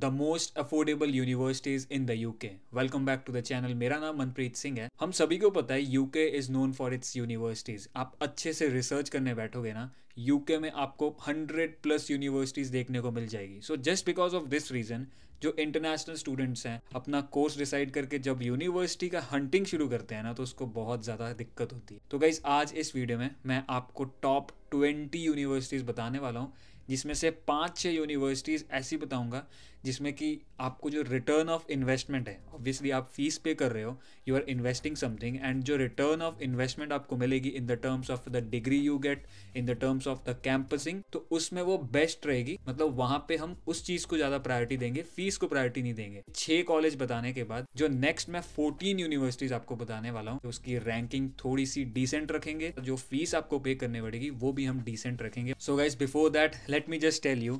the most affordable universities in the UK welcome back to the channel मेरा नाम मनप्रीत सिंह है हम सभी को पता है UK is known for its universities आप अच्छे से रिसर्च करने बैठोगे ना यूके में आपको हंड्रेड प्लस यूनिवर्सिटीज देखने को मिल जाएगी so just because of this reason जो इंटरनेशनल स्टूडेंट्स हैं अपना कोर्स डिसाइड करके जब यूनिवर्सिटी का हंटिंग शुरू करते हैं ना तो उसको बहुत ज़्यादा दिक्कत होती है तो गाइज आज इस वीडियो में मैं आपको टॉप ट्वेंटी यूनिवर्सिटीज़ बताने वाला हूँ जिसमें से पांच छह यूनिवर्सिटीज़ ऐसी बताऊंगा जिसमें कि आपको जो रिटर्न ऑफ इन्वेस्टमेंट है ऑब्वियसली आप फीस पे कर रहे हो you are investing something and जो रिटर्न ऑफ इन्वेस्टमेंट आपको मिलेगी in the terms of the degree you get in the terms of the campusing तो उसमें वो बेस्ट रहेगी मतलब वहां पे हम उस चीज़ को ज़्यादा प्रायोरिटी देंगे फीस को प्रायोरिटी नहीं देंगे छह कॉलेज बताने के बाद जो नेक्स्ट मैं फोर्टीन यूनिवर्सिटीज़ आपको बताने वाला हूँ तो उसकी रैंकिंग थोड़ी सी डिसेंट रखेंगे जो फीस आपको पे करनी पड़ेगी वो भी हम डिसेंट रखेंगे so guys before that let me just tell you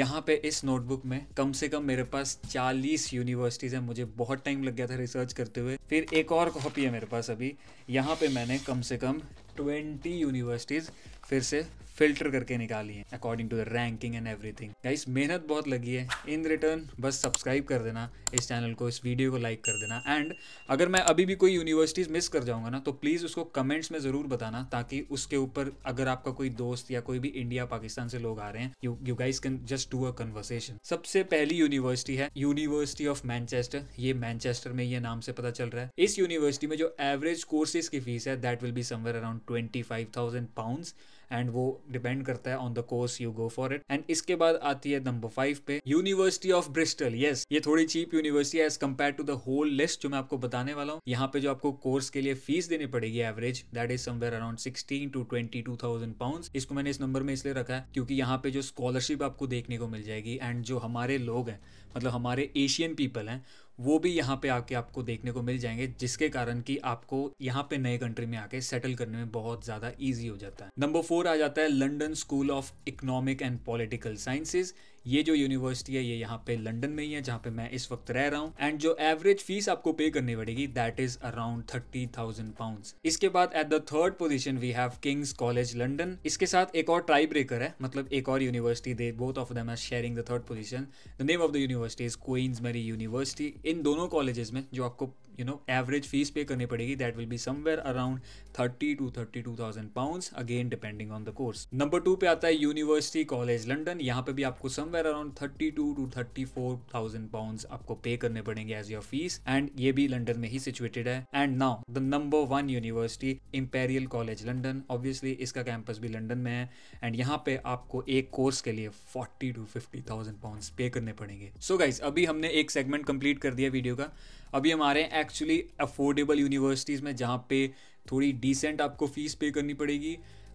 यहाँ पे इस नोटबुक में कम से कम मेरे पास 40 यूनिवर्सिटीज़ हैं मुझे बहुत टाइम लग गया था रिसर्च करते हुए फिर एक और कॉपी है मेरे पास अभी यहाँ पे मैंने कम से कम 20 यूनिवर्सिटीज़ फिर से फिल्टर करके निकाली है according to the ranking and everything guys मेहनत बहुत लगी है इन रिटर्न बस सब्सक्राइब कर देना इस चैनल को इस वीडियो को लाइक कर देना एंड अगर मैं अभी भी कोई यूनिवर्सिटीज़ मिस कर जाऊंगा ना तो प्लीज़ उसको कमेंट्स में ज़रूर बताना ताकि उसके ऊपर अगर आपका कोई दोस्त या कोई भी इंडिया पाकिस्तान से लोग आ रहे हैं you you guys can just do a conversation सबसे पहली यूनिवर्सिटी है यूनिवर्सिटी ऑफ मैनचेस्टर ये मैनचेस्टर में ये नाम से पता चल रहा है इस यूनिवर्सिटी में जो एवरेज कोर्सेज की फीस है that will be somewhere around twenty five thousand and वो डिपेंड करता है on the course you go for it and इसके बाद आती है नंबर फाइव पे यूनिवर्सिटी ऑफ ब्रिस्टल यस ये थोड़ी चीप यूनिवर्सिटी है as compared to the whole list जो मैं आपको बताने वाला हूँ यहाँ पे जो आपको कोर्स के लिए फीस देनी पड़ेगी average that is somewhere around sixteen to twenty two thousand pound इसको मैंने इस नंबर में इसलिए रखा है क्योंकि यहाँ पे जो स्कॉलरशिप आपको देखने को मिल जाएगी एंड जो हमारे लोग हैं मतलब हमारे एशियन पीपल हैं वो भी यहाँ पे आके आपको देखने को मिल जाएंगे जिसके कारण कि आपको यहाँ पे नए कंट्री में आके सेटल करने में बहुत ज़्यादा ईजी हो जाता है नंबर फोर आ जाता है London school of economic and political sciences ये जो यूनिवर्सिटी है ये यहाँ पे लंडन में ही है जहाँ पे मैं इस वक्त रह रहा हूँ एंड जो एवरेज फीस आपको पे करनी पड़ेगी that is around thirty thousand pound इसके बाद at the third position we have King's College London इसके साथ एक और ट्राई ब्रेकर है मतलब एक और university they both of them are sharing the third position the name of the university is Queens Mary university इन दोनों कॉलेजेस में जो आपको you know average fees pay करनी पड़ेगी that will be somewhere around thirty to thirty two thousand pound again depending on the course number two पे आता है यूनिवर्सिटी कॉलेज लंडन यहाँ पे भी आपको somewhere around thirty two to thirty four thousand pound आपको पे करने पड़ेंगे एज योर फीस एंड ये भी लंडन में ही सिचुएटेड है and now the number one university Imperial College London obviously इसका कैंपस भी लंडन में है एंड यहाँ पे आपको एक कोर्स के लिए forty to fifty thousand pound pay करने पड़ेंगे सो so गाइज अभी हमने एक सेगमेंट कंप्लीट कर दिया वीडियो का अभी हमारे एक्चुअली अफोर्डेबल यूनिवर्सिटीज़ में जहाँ पे थोड़ी डिसेंट आपको फ़ीस पे करनी पड़ेगी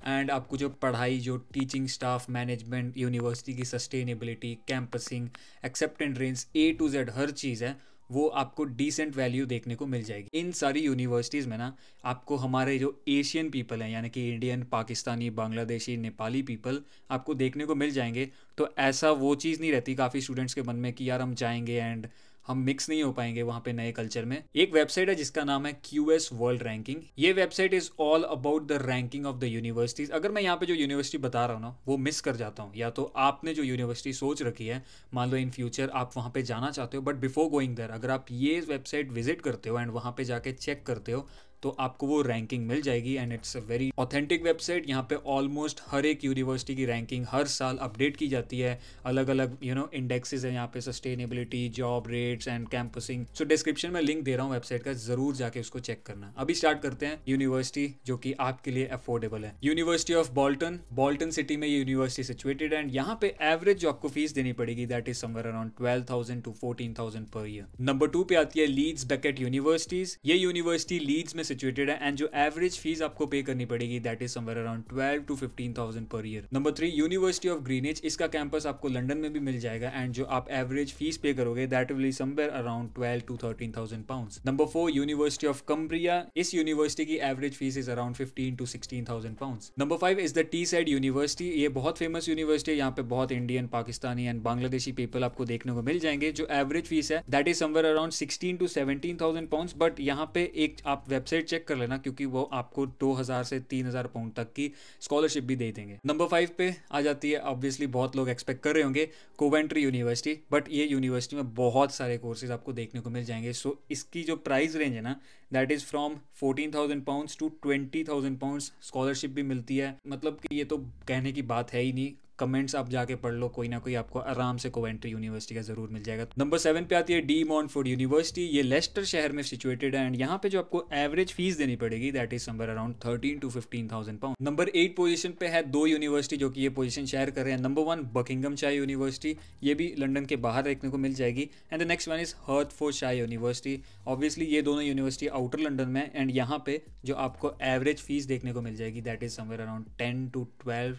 एंड आपको जो पढ़ाई जो टीचिंग स्टाफ मैनेजमेंट यूनिवर्सिटी की सस्टेनेबिलिटी कैंपसिंग acceptant range A to Z हर चीज़ है वो आपको डिसेंट वैल्यू देखने को मिल जाएगी इन सारी यूनिवर्सिटीज़ में ना आपको हमारे जो एशियन पीपल हैं यानी कि इंडियन पाकिस्तानी बांग्लादेशी नेपाली पीपल आपको देखने को मिल जाएंगे तो ऐसा वो चीज़ नहीं रहती काफ़ी स्टूडेंट्स के मन में कि यार हम जाएंगे एंड हम मिक्स नहीं हो पाएंगे वहाँ पे नए कल्चर में एक वेबसाइट है जिसका नाम है क्यू एस वर्ल्ड रैंकिंग ये website is all about the ranking of the universities अगर मैं यहाँ पे जो यूनिवर्सिटी बता रहा हूँ ना वो मिस कर जाता हूँ या तो आपने जो यूनिवर्सिटी सोच रखी है मान लो इन फ्यूचर आप वहाँ पे जाना चाहते हो बट बिफोर गोइंग दर अगर आप ये वेबसाइट विजिट करते हो एंड वहाँ पे जाके चेक करते हो तो आपको वो रैंकिंग मिल जाएगी and it's a very authentic website यहाँ पे ऑलमोस्ट हर एक यूनिवर्सिटी की रैंकिंग हर साल अपडेट की जाती है अलग अलग यू नो इंडेक्सेस है यहाँ पे सस्टेनेबिलिटी जॉब रेट्स एंड कैंपसिंग सो डिस्क्रिप्शन में लिंक दे रहा हूँ वेबसाइट का जरूर जाके उसको चेक करना अभी स्टार्ट करते हैं यूनिवर्सिटी जो की आपके लिए अफोर्डेबल है university of Bolton Bolton city में ये यूनिवर्सिटी सिचुएटेड एंड यहाँ पे एवरेज जो आपको फीस देनी पड़ेगी that is somewhere around twelve thousand to fourteen thousand per year number two पे आती है लीड्स बैकेट यूनिवर्सिटीज ये यूनिवर्सिटी लीड्स में सिचुएटेड है एंड जो एवरेज फीस आपको पे करनी पड़ेगी that is somewhere around twelve to fifteen thousand per year number three university of Greenwich इसका कैंपस आपको लंडन में भी मिल जाएगा एंड जो आप एवरेज फीस पे करोगे that will somewhere around twelve to thirteen thousand pound number four university of Cumbria इस university की average fees is around fifteen to sixteen thousand pound number five is the Teesside university ये बहुत famous university है यहाँ पे बहुत Indian Pakistani and Bangladeshi people आपको देखने को मिल जाएंगे जो एवरेज फीस है that is somewhere around sixteen to seventeen thousand pound but यहाँ पे एक आप वेबसाइट वेबसाइट चेक कर लेना क्योंकि वो आपको 2000 से 3000 पाउंड तक की स्कॉलरशिप भी दे देंगे नंबर फाइव पे आ जाती है ऑब्वियसली बहुत लोग एक्सपेक्ट कर रहे होंगे कोवेंट्री यूनिवर्सिटी बट ये यूनिवर्सिटी में बहुत सारे कोर्सेज आपको देखने को मिल जाएंगे सो so, इसकी जो प्राइस रेंज है ना that is from fourteen thousand pound to twenty thousand pound scholarship भी मिलती है मतलब कि ये तो कहने की बात है ही नहीं कमेंट्स आप जाके पढ़ लो कोई ना कोई आपको आराम से कोवेंट्री यूनिवर्सिटी का ज़रूर मिल जाएगा नंबर सेवन पे आती है डी मॉन्टफोर्ड यूनिवर्सिटी ये लेस्टर शहर में सिचुएटेड है एंड यहाँ पे जो आपको एवरेज फीस देनी पड़ेगी that is somewhere around thirteen to fifteen thousand pound number eight position पे है दो यूनिवर्सिटी जो कि ये पोजिशन शेयर कर रहे हैं number one Buckinghamshire university ये भी लंडन के बाहर देखने को मिल जाएगी and the next one is Hertfordshire university obviously ये दोनों यूनिवर्सिटी आउटर लंडन में एंड यहाँ पे जो आपको एवरेज फीस देखने को मिल जाएगी that is somewhere around ten to twelve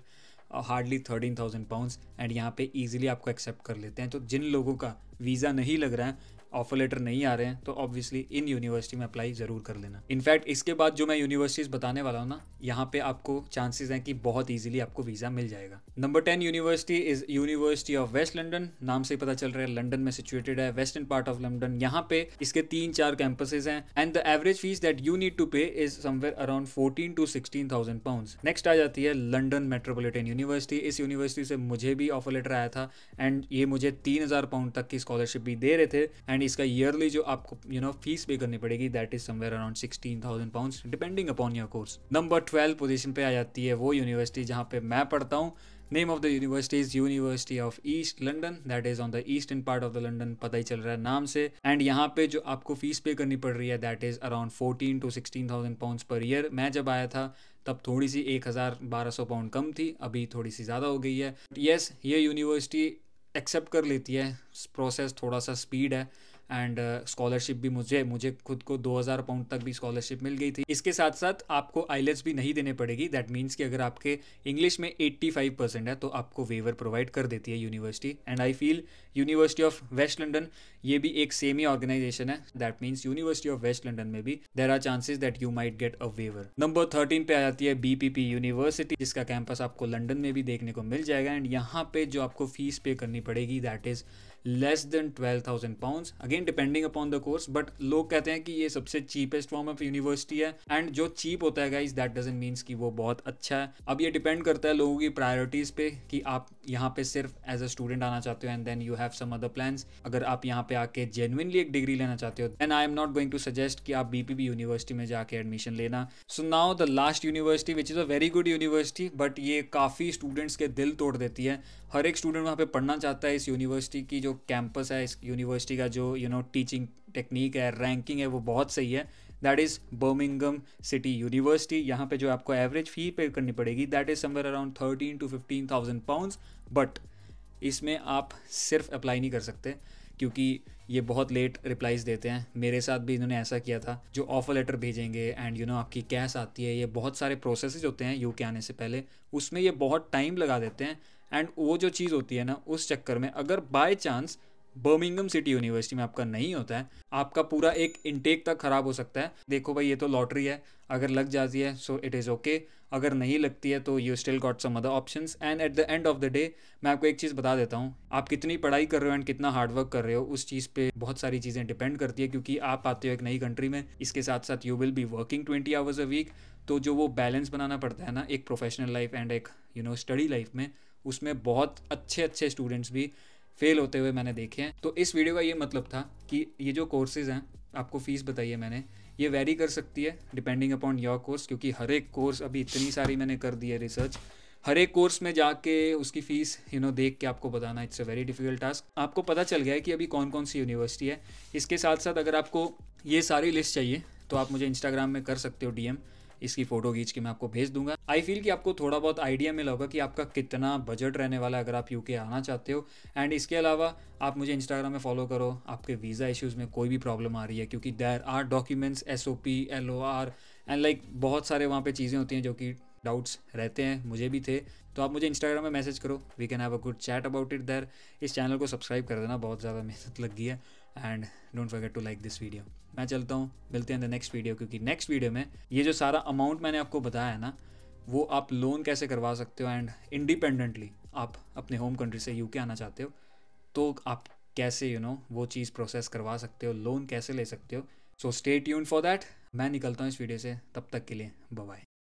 hardly thirteen thousand pound and यहाँ पे ईजिली आपको एक्सेप्ट कर लेते हैं तो जिन लोगों का वीज़ा नहीं लग रहा है ऑफर लेटर नहीं आ रहे हैं तो ऑब्वियसली इन यूनिवर्सिटी में अप्लाई ज़रूर कर लेना इनफैक्ट इसके बाद जो मैं यूनिवर्सिटीज़ बताने वाला हूँ ना यहाँ पे आपको चांसेस हैं कि बहुत इजीली आपको वीज़ा मिल जाएगा number ten university is university of West London नाम से ही पता चल रहा है लंडन में सिचुएटेड है वेस्टर्न पार्ट ऑफ लंडन यहाँ पे इसके तीन चार कैंपसेज हैं and the average fees that you need to pay is somewhere around fourteen to sixteen thousand pound next आ जाती है लंडन मेट्रोपोलिटन यूनिवर्सिटी इस यूनिवर्सिटी से मुझे भी ऑफर लेटर आया था एंड ये मुझे तीन हज़ार पाउंड तक की स्कॉलरशिप भी दे रहे थे एंड इसका ईयरली जो आपको यू नो फीस पे करनी पड़ेगी that is somewhere around sixteen thousand pound depending upon your course number twelfth position पे आ जाती है वो यूनिवर्सिटी जहाँ पे मैं पढ़ता हूँ name of the university is university of East London that is on the eastern part of the London पता ही चल रहा है नाम से एंड यहाँ पे जो आपको फीस पे करनी पड़ रही है that is around fourteen to sixteen thousand pound per year मैं जब आया था तब थोड़ी सी एक हज़ार बारह सौ पाउंड कम थी अभी थोड़ी सी ज़्यादा हो गई है येस yes, ये यूनिवर्सिटी एक्सेप्ट कर लेती है प्रोसेस थोड़ा सा स्पीड है एंड स्कॉलरशिप uh, भी मुझे मुझे खुद को 2000 पाउंड तक भी स्कॉलरशिप मिल गई थी इसके साथ साथ आपको आईलेट्स भी नहीं देने पड़ेगी दैट मीन्स कि अगर आपके इंग्लिश में 85 परसेंट है तो आपको वेवर प्रोवाइड कर देती है university and I feel university of West London ये भी एक सेम ही ऑर्गेनाइजेशन है that means university of West London में भी there are chances that you might get a waiver number thirteen पे आ जाती है बीपीपी यूनिवर्सिटी जिसका कैंपस आपको लंडन में भी देखने को मिल जाएगा एंड यहाँ पे जो आपको फीस पे करनी पड़ेगी that is less than twelve thousand pound again depending upon the course but लोग कहते हैं कि ये सबसे चीपेस्ट फॉर्म ऑफ यूनिवर्सिटी है एंड जो चीप होता है गाइज दैट डजेंट मीन्स कि वो बहुत अच्छा है अब ये डिपेंड करता है लोगों की प्रायोरिटीज़ पे कि आप यहाँ पे सिर्फ एज अ स्टूडेंट आना चाहते हो and then you have some other plan अगर आप यहाँ पे आके जेनुइनली एक डिग्री लेना चाहते हो then I am not going to suggest कि आप बीपीबी यूनिवर्सिटी में जाके एडमिशन लेना so now the last university which is a very good university but ये काफ़ी स्टूडेंट्स के दिल तोड़ देती है हर एक स्टूडेंट वहाँ पे पढ़ना चाहता है इस यूनिवर्सिटी की जो जो कैंपस है इस यूनिवर्सिटी का जो यू नो टीचिंग टेक्निक है रैंकिंग है वो बहुत सही है that is Birmingham city University यहाँ पे जो आपको एवरेज फी पे करनी पड़ेगी that is somewhere around thirteen to fifteen thousand pound but इसमें आप सिर्फ अप्लाई नहीं कर सकते क्योंकि ये बहुत लेट रिप्लाइज देते हैं मेरे साथ भी इन्होंने ऐसा किया था जो ऑफर लेटर भेजेंगे एंड यू नो आपकी कैश आती है ये बहुत सारे प्रोसेसेज होते हैं यू के आने से पहले उसमें ये बहुत टाइम लगा देते हैं एंड वो जो चीज़ होती है ना उस चक्कर में अगर by chance Birmingham city university में आपका नहीं होता है आपका पूरा एक इंटेक तक ख़राब हो सकता है देखो भाई ये तो लॉटरी है अगर लग जाती है सो इट इज़ ओके अगर नहीं लगती है तो you still got some other option and at the end of the day मैं आपको एक चीज़ बता देता हूँ आप कितनी पढ़ाई कर रहे हो एंड कितना हार्डवर्क कर रहे हो उस चीज़ पे बहुत सारी चीज़ें डिपेंड करती है क्योंकि आप आते हो एक नई कंट्री में इसके साथ साथ you will be working twenty hours a week तो जो वो बैलेंस बनाना पड़ता है ना एक प्रोफेशनल लाइफ एंड एक यू नो स्टडी लाइफ में उसमें बहुत अच्छे अच्छे स्टूडेंट्स भी फेल होते हुए मैंने देखे हैं तो इस वीडियो का ये मतलब था कि ये जो कोर्सेज़ हैं आपको फ़ीस बताइए मैंने ये वेरी कर सकती है डिपेंडिंग अपॉन योर कोर्स क्योंकि हर एक कोर्स अभी इतनी सारी मैंने कर दी है रिसर्च हर एक कोर्स में जाके उसकी फ़ीस यू नो देख के आपको बताना it's a very difficult task आपको पता चल गया है कि अभी कौन कौन सी यूनिवर्सिटी है इसके साथ साथ अगर आपको ये सारी लिस्ट चाहिए तो आप मुझे इंस्टाग्राम में कर सकते हो डीएम इसकी फोटो खींच के मैं आपको भेज दूंगा आई फील कि आपको थोड़ा बहुत आइडिया मिला होगा कि आपका कितना बजट रहने वाला है अगर आप यूके आना चाहते हो एंड इसके अलावा आप मुझे इंस्टाग्राम में फॉलो करो आपके वीज़ा इश्यूज़ में कोई भी प्रॉब्लम आ रही है क्योंकि there are documents S O P L O R and like बहुत सारे वहाँ पर चीज़ें होती हैं जो कि डाउट्स रहते हैं मुझे भी थे तो आप मुझे इंस्टाग्राम में मैसेज करो we can have a good chat about it देर इस चैनल को सब्सक्राइब कर देना बहुत ज़्यादा मेहनत लग गई है and don't forget to like this video मैं चलता हूँ मिलते हैं द नेक्स्ट वीडियो क्योंकि नेक्स्ट वीडियो में ये जो सारा अमाउंट मैंने आपको बताया है ना वो आप लोन कैसे करवा सकते हो एंड इंडिपेंडेंटली आप अपने होम कंट्री से यूके आना चाहते हो तो आप कैसे यू you नो know, वो चीज़ प्रोसेस करवा सकते हो लोन कैसे ले सकते हो so stay tune for that मैं निकलता हूँ इस वीडियो से तब तक के लिए बाय